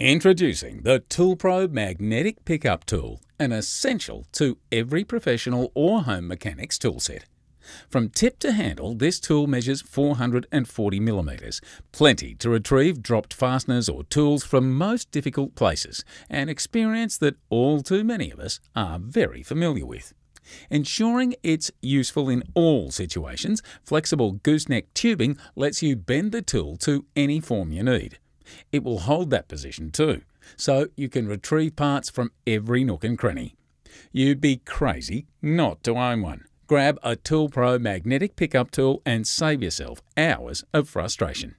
Introducing the Toolpro Magnetic Pickup Tool, an essential to every professional or home mechanic's toolset. From tip to handle, this tool measures 440 millimeters, plenty to retrieve dropped fasteners or tools from most difficult places, an experience that all too many of us are very familiar with. Ensuring it's useful in all situations, flexible gooseneck tubing lets you bend the tool to any form you need it will hold that position too, so you can retrieve parts from every nook and cranny. You'd be crazy not to own one. Grab a Tool Pro magnetic pickup tool and save yourself hours of frustration.